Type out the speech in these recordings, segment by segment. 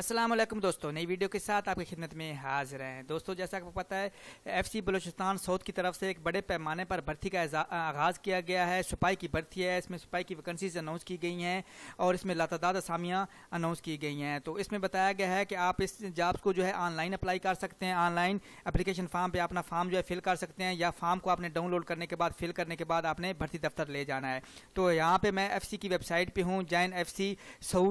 असलम दोस्तों नई वीडियो के साथ आपकी खिदमत में हाजिर हैं दोस्तों जैसा आपको पता है एफसी बलूचिस्तान साउथ की तरफ से एक बड़े पैमाने पर भर्ती का आगाज़ किया गया है सिपाही की भर्ती है इसमें सिपाही की वैकेंसीज अनाउंस की गई हैं और इसमें लातादाद असामियाँ अनाउंस की गई हैं तो इसमें बताया गया है कि आप इस जॉब्स को जो है ऑनलाइन अप्लाई कर सकते हैं ऑनलाइन अप्लीकेशन फार्म पर अपना फार्म जो है फिल कर सकते हैं या फार्म को आपने डाउनलोड करने के बाद फिल करने के बाद आपने भर्ती दफ्तर ले जाना है तो यहाँ पर मैं एफ की वेबसाइट पर हूँ जैन एफ सी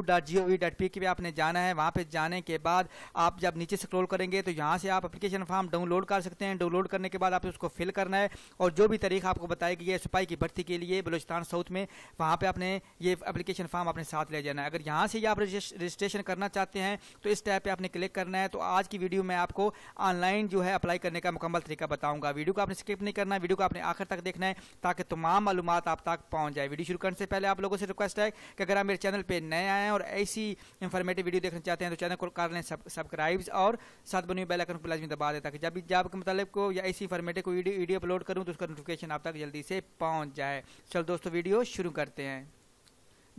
भी आपने जाना है वहाँ यहाँ पे जाने के बाद आप जब नीचे स्क्रॉल करेंगे तो यहाँ से आप अपलीकेशन फॉर्म डाउनलोड कर सकते हैं डाउनलोड करने के बाद आप उसको फिल करना है और जो भी तारीख आपको बताई गई है सिपाही की भर्ती के लिए बलोचिस्तान साउथ में वहाँ पर आपने ये एप्लीकेशन फॉर्म अपने साथ ले जाना है अगर यहाँ से आप रजिस्ट्रेशन करना चाहते हैं तो इस टाइप पर आपने क्लिक करना है तो आज की वीडियो में आपको ऑनलाइन जो है अप्लाई करने का मुकम्मल तरीका बताऊंगा वीडियो को आपने स्किप नहीं करना है वीडियो को आपने आखिर तक देखना है ताकि तमाम मालूम आप तक पहुँच जाए वीडियो शुरू करने से पहले आप लोगों से रिक्वेस्ट है कि अगर आप मेरे चैनल पर नए आए हैं और ऐसी इंफॉर्मेटिव वीडियो देखना चाहते हैं चाहते हैं तो चैनल को कर लें सब्सक्राइब्स और साथ बनी बेल आइकन को लाजमी दबा दें ताकि जब भी जब के मतलब को या इसी फॉर्मेटे को वीडियो अपलोड करूँ तो उसका नोटिफिकेशन आप तक जल्दी से पहुँच जाए चलो दोस्तों वीडियो शुरू करते हैं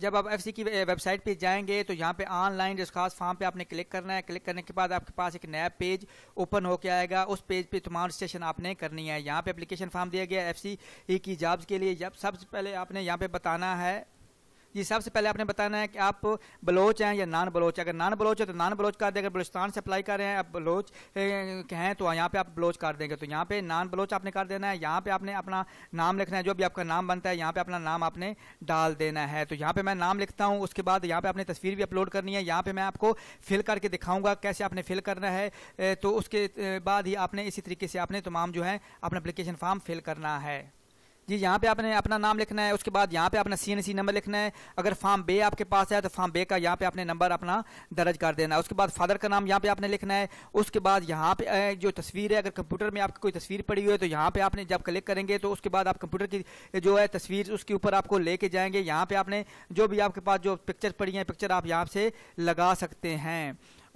जब आप एफसी की वेबसाइट पे जाएंगे तो यहाँ पे ऑनलाइन जिस खास फॉर्म पे आपने क्लिक करना है क्लिक करने के बाद आपके पास एक नया पेज ओपन होकर आएगा उस पेज पे तमाम रजिस्ट्रेशन आपने करनी है यहाँ पे एप्लीकेशन फॉर्म दिया गया एफसी e की जॉब्स के लिए जब सबसे पहले आपने यहाँ पे बताना है जी सबसे पहले आपने बताना है कि आप बलोच हैं या नान बलोच अगर नान बलोच है तो नान बलोच कर देंगे अगर से अप्लाई कर रहे हैं आप बलोच हैं तो यहाँ पे आप बलोच कर देंगे तो यहाँ पे नान बलोच आपने कर देना है यहाँ पे आपने अपना नाम लिखना है जो भी आपका नाम बनता है यहाँ पे अपना नाम आपने डाल देना है तो यहाँ पे मैं नाम लिखता हूँ उसके बाद यहाँ पे आपने तस्वीर भी अपलोड करनी है यहाँ पे मैं आपको फिल करके दिखाऊंगा कैसे आपने फिल करना है तो उसके बाद ही आपने इसी तरीके से आपने तमाम जो है अपना अप्लीकेशन फॉर्म फिल करना है ये यहाँ पे आपने अपना नाम लिखना है उसके बाद यहाँ पे अपना सी नंबर लिखना है अगर फार्म बे आपके पास है तो फार्म बे का यहाँ पे आपने नंबर अपना दर्ज कर देना है उसके बाद फादर का नाम यहाँ पे आपने लिखना है उसके बाद यहाँ पे जो तस्वीर है अगर कंप्यूटर में आपकी कोई तस्वीर पड़ी हुई है तो यहाँ पे आपने जब क्लिक करेंगे तो उसके बाद आप कंप्यूटर की जो है तस्वीर उसके ऊपर आपको लेके जाएंगे यहाँ पे आपने जो भी आपके पास जो पिक्चर पड़ी है पिक्चर आप यहाँ से लगा सकते हैं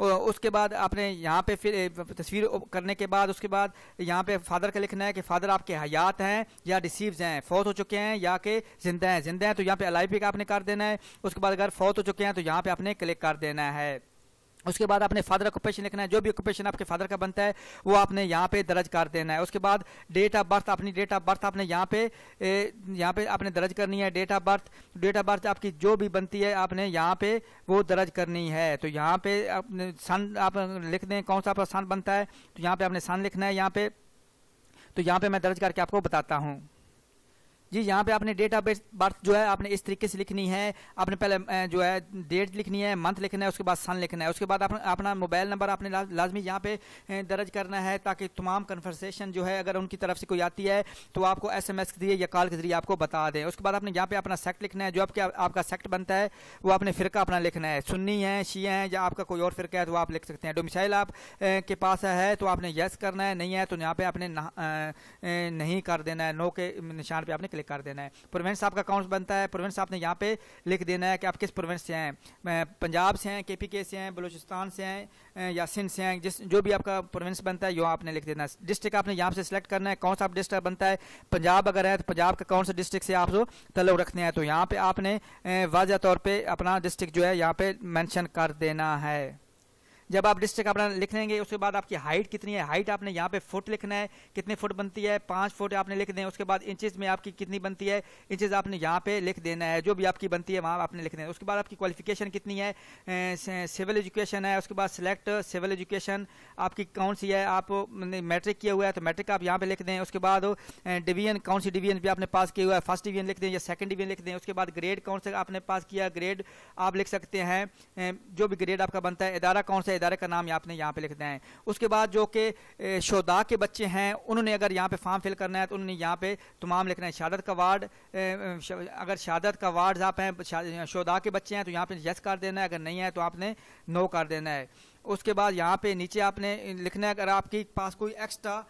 उसके बाद आपने यहाँ पे फिर तस्वीर करने के बाद उसके बाद यहाँ पे फादर का लिखना है कि फादर आपके हयात हैं या डिसीव्स हैं फौत हो चुके हैं या के जिंदा हैं जिंदा हैं तो यहाँ पे अलाइव पे आपने कर देना है उसके बाद अगर फौत हो चुके हैं तो यहाँ पे आपने क्लिक कर देना है उसके बाद आपने फादर ऑक्यूपेशन लिखना है जो भी ऑक्यूपेशन आपके फादर का बनता है वो आपने यहाँ पे दर्ज कर देना है उसके बाद डेट ऑफ बर्थ अपनी डेट ऑफ बर्थ आपने यहाँ पे यहाँ पे आपने दर्ज करनी है date of birth date of birth आपकी जो भी बनती है आपने यहाँ पे वो दर्ज करनी है तो यहाँ पे आपने सन आप लिख दें कौन सा आपका सन बनता है तो यहाँ पे आपने सन लिखना है यहाँ पे तो यहाँ पे मैं दर्ज करके आपको बताता हूँ जी यहाँ पे आपने डेट ऑफ बर्थ जो है आपने इस तरीके से लिखनी है आपने पहले जो है डेट लिखनी है मंथ लिखना है उसके बाद सन लिखना है उसके बाद आप अपना मोबाइल नंबर आपने लाजमी यहाँ पे दर्ज करना है ताकि तमाम कन्वर्सेशन जो है अगर उनकी तरफ से कोई आती है तो आपको एस एम एस के जरिए या कॉल के जरिए आपको बता दें उसके बाद आपने यहाँ पे अपना सेक्ट लिखना है जो आपके आपका सेक्ट बनता है वो आपने फ़िरका अपना लिखना है सुन्नी है शीए हैं या आपका कोई और फ़िरका है तो आप लिख सकते हैं डोमिसाइल आप के पास है तो आपने येस करना है नहीं है तो यहाँ पे आपने नहीं कर देना है नो के निशान पर आपने क्लिक कर देना है प्रोवेंस आपका अकाउंट बनता है प्रोवेंस आपने यहाँ पे लिख देना है कि आप किस प्रोवेंस से हैं पंजाब से हैं के पी के से हैं बलूचिस्तान से हैं या सिंध से हैं जिस जो भी आपका प्रोवेंस बनता है यहाँ आपने लिख देना है डिस्ट्रिक्ट आपने यहाँ से सिलेक्ट करना है कौन सा डिस्ट्रिक्ट बनता है पंजाब अगर है तो पंजाब का कौन सा डिस्ट्रिक्ट से आप जो तलब रखने हैं तो यहाँ पर आपने वाजह तौर पर अपना डिस्ट्रिक्ट जो है यहाँ पर मैंशन कर देना है जब आप डिस्ट्रिक्ट अपना लिख लेंगे उसके बाद आपकी हाइट कितनी है हाइट आपने यहाँ पे फुट लिखना है कितने फुट बनती है पाँच फुट आपने लिख दें उसके बाद इंचेस में आपकी कितनी बनती है इंचज आपने यहाँ पे लिख देना है जो भी आपकी बनती है वहाँ आपने लिख देना है उसके बाद आपकी क्वालिफिकेशन कितनी है सिविल एजुकेशन है उसके बाद सिलेक्ट सिविल एजुकेशन आपकी कौन सी है आप मैट्रिक किया हुआ है तो मैट्रिक आप यहाँ पे लिख दें उसके बाद डिवीजन कौन सी डिवीजन भी आपने पास किया हुआ है फर्स्ट डिवीजन लिख दें या सेकंड डिवीजन लिख दें उसके बाद ग्रेड कौन सा आपने पास किया ग्रेड आप लिख सकते हैं जो भी ग्रेड आपका बनता है इदारा कौन सा इदारे का नाम आपने यहाँ पे लिख दें उसके बाद जो कि शोदा के बच्चे हैं उन्होंने अगर यहाँ पे फॉर्म फिल करना है तो उन्होंने यहाँ पे तमाम लिखना है शहादत का वार्ड अगर शहादत का वार्ड आप हैं शोदा के बच्चे हैं तो यहाँ पे यस कर देना है अगर नहीं है तो आपने नो कर देना है उसके बाद यहाँ पे नीचे आपने लिखना है अगर आपके पास कोई एक्स्ट्रा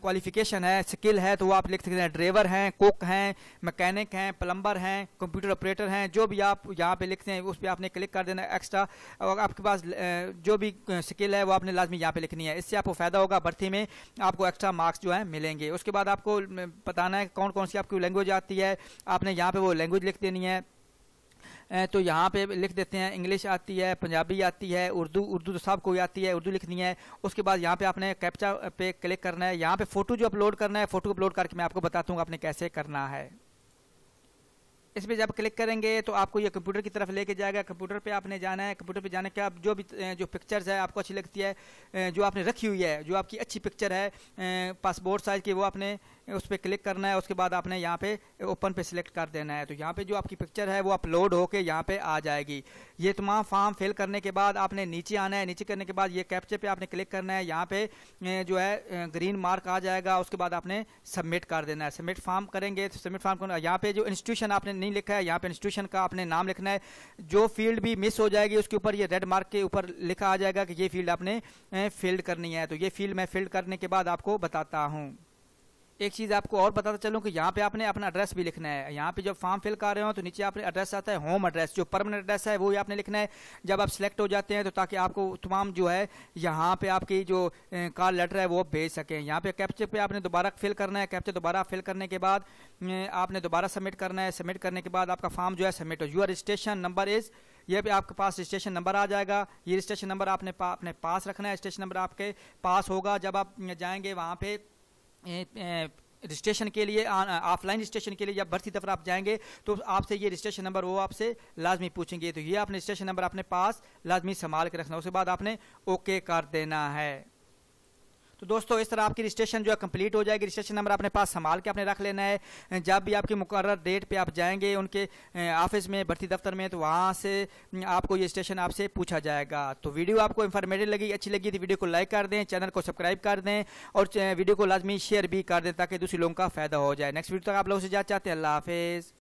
क्वालिफिकेशन है स्किल है तो वो आप लिख सकते हैं ड्राइवर हैं कुक हैं मैकेनिक हैं प्लम्बर हैं कंप्यूटर ऑपरेटर हैं जो भी आप यहाँ पे लिखते हैं उस पर आपने क्लिक कर देना एक्स्ट्रा और आपके पास जो भी स्किल है वो आपने लाजमी यहाँ पे लिखनी है इससे आपको फ़ायदा होगा भर्ती में आपको एक्स्ट्रा मार्क्स जो है मिलेंगे उसके बाद आपको बताना है कौन कौन सी आपकी लैंग्वेज आती है आपने यहाँ पर वो लैंग्वेज लिख देनी है तो यहाँ पे लिख देते हैं इंग्लिश आती है पंजाबी आती है उर्दू उर्दू तो कोई आती है उर्दू लिखनी है उसके बाद यहाँ पे आपने कैप्चा पे क्लिक करना है यहाँ पे फोटो जो अपलोड करना है फोटो अपलोड करके मैं आपको बताता हूँ आपने कैसे करना है इस पर जब क्लिक करेंगे तो आपको ये कंप्यूटर की तरफ लेके जाएगा कंप्यूटर पे आपने जाना है कंप्यूटर पे जाने के आप जो भी जो पिक्चर्स है आपको अच्छी लगती है जो आपने रखी हुई है जो आपकी अच्छी पिक्चर है पासपोर्ट साइज़ की वो आपने उस पर क्लिक करना है उसके बाद आपने यहाँ पे ओपन पे सिलेक्ट कर देना है तो यहाँ पे जो आपकी पिक्चर है वो अपलोड होकर यहाँ पे आ जाएगी ये तमाम फॉर्म फिल करने के बाद आपने नीचे आना है नीचे करने के बाद ये कैप्चर पे आपने क्लिक करना है यहाँ पे जो है ग्रीन मार्क आ जाएगा उसके बाद आपने सबमिट कर देना है सबमिट फॉर्म करेंगे तो सबमिट फॉर्म करना यहाँ पे जो इंस्टीट्यूशन आपने नहीं लिखा है यहाँ पे इंस्टीट्यूशन का आपने नाम लिखना है जो फील्ड भी मिस हो जाएगी उसके ऊपर ये रेड मार्क के ऊपर लिखा आ जाएगा कि ये फील्ड आपने फिल्ड करनी है तो ये फील्ड मैं फिल्ड करने के बाद आपको बताता हूँ एक चीज़ आपको और बताता चलूँ कि यहाँ पे आपने अपना एड्रेस भी लिखना है यहाँ पे जब फॉर्म फिल कर रहे हो तो नीचे आपने एड्रेस आता है होम एड्रेस जो परमानेंट एड्रेस है वो भी आपने लिखना है जब आप सिलेक्ट हो जाते हैं तो ताकि आपको तमाम जो है यहाँ पे आपकी जो कार लेटर है वो भेज सकें यहाँ पे कैप्चर पे आपने दोबारा फिल करना है कैप्चर दोबारा फिल करने के बाद आपने दोबारा सबमिट करना है सबमिट करने के बाद आपका फॉर्म जो है सबमिट हो यूर रजिस्ट्रेशन नंबर इज़ ये भी आपके पास रजिस्ट्रेशन नंबर आ जाएगा ये रजिस्ट्रेशन नंबर आपने पा, अपने पास रखना है रजिस्ट्रेशन नंबर आपके पास होगा जब आप जाएंगे वहाँ पर रजिस्ट्रेशन के लिए ऑफलाइन रजिस्ट्रेशन के लिए जब भर्ती दफ्तर आप जाएंगे तो आपसे ये रजिस्ट्रेशन नंबर वो आपसे लाजमी पूछेंगे तो ये आपने रजिस्ट्रेशन नंबर अपने पास लाजमी संभाल के रखना उसके बाद आपने ओके कर देना है तो दोस्तों इस तरह आपकी रजिस्ट्रेशन जो है कंप्लीट हो जाएगी रजिस्ट्रेशन नंबर अपने पास संभाल के आपने रख लेना है जब भी आपकी मुकर डेट पे आप जाएंगे उनके ऑफिस में भर्ती दफ्तर में तो वहाँ से आपको ये स्टेशन आपसे पूछा जाएगा तो वीडियो आपको इन्फॉर्मेटिव लगी अच्छी लगी तो वीडियो को लाइक कर दें चैनल को सब्सक्राइब कर दें और वीडियो को लाजमी शेयर भी कर दें ताकि दूसरे लोगों का फायदा हो जाए नेक्स्ट वीडियो तक आप लोगों से जा चाहते हैं अल्लाह हाफिज़